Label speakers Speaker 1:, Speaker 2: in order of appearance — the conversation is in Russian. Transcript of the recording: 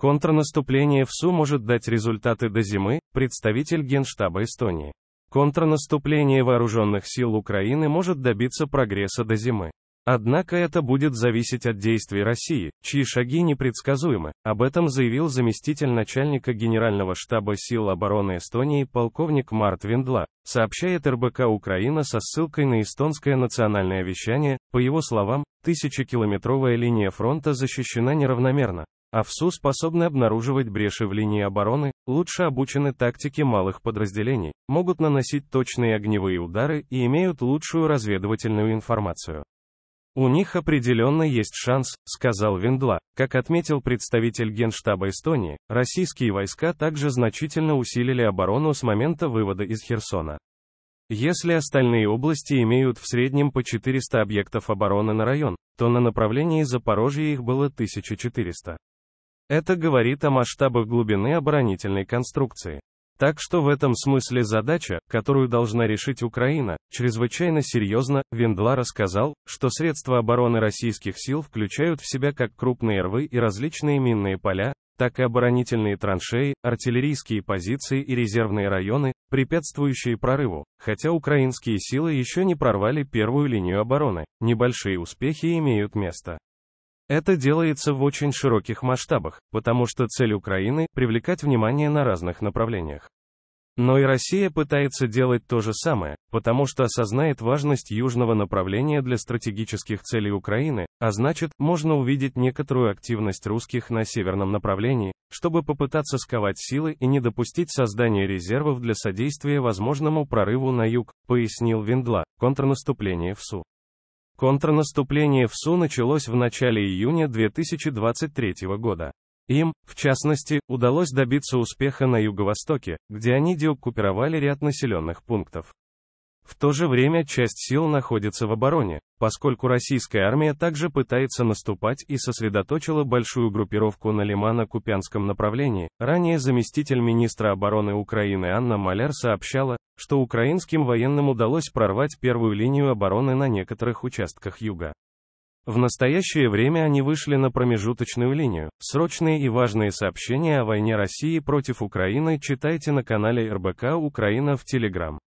Speaker 1: Контрнаступление в СУ может дать результаты до зимы, представитель Генштаба Эстонии. Контрнаступление вооруженных сил Украины может добиться прогресса до зимы. Однако это будет зависеть от действий России, чьи шаги непредсказуемы. Об этом заявил заместитель начальника Генерального штаба сил обороны Эстонии полковник Март Виндла, сообщает РБК Украина со ссылкой на эстонское национальное вещание. По его словам, тысячекилометровая линия фронта защищена неравномерно. АФСУ способны обнаруживать бреши в линии обороны, лучше обучены тактике малых подразделений, могут наносить точные огневые удары и имеют лучшую разведывательную информацию. У них определенно есть шанс, сказал Виндла. Как отметил представитель Генштаба Эстонии, российские войска также значительно усилили оборону с момента вывода из Херсона. Если остальные области имеют в среднем по 400 объектов обороны на район, то на направлении Запорожья их было 1400. Это говорит о масштабах глубины оборонительной конструкции. Так что в этом смысле задача, которую должна решить Украина, чрезвычайно серьезна. Вендла рассказал, что средства обороны российских сил включают в себя как крупные рвы и различные минные поля, так и оборонительные траншеи, артиллерийские позиции и резервные районы, препятствующие прорыву. Хотя украинские силы еще не прорвали первую линию обороны, небольшие успехи имеют место. Это делается в очень широких масштабах, потому что цель Украины – привлекать внимание на разных направлениях. Но и Россия пытается делать то же самое, потому что осознает важность южного направления для стратегических целей Украины, а значит, можно увидеть некоторую активность русских на северном направлении, чтобы попытаться сковать силы и не допустить создания резервов для содействия возможному прорыву на юг, пояснил Виндла, контрнаступление в Су. Контрнаступление в СУ началось в начале июня 2023 года. Им, в частности, удалось добиться успеха на юго-востоке, где они деоккупировали ряд населенных пунктов. В то же время часть сил находится в обороне, поскольку российская армия также пытается наступать и сосредоточила большую группировку на Лимано-Купянском направлении. Ранее заместитель министра обороны Украины Анна Маляр сообщала, что украинским военным удалось прорвать первую линию обороны на некоторых участках юга. В настоящее время они вышли на промежуточную линию. Срочные и важные сообщения о войне России против Украины читайте на канале РБК Украина в Телеграм.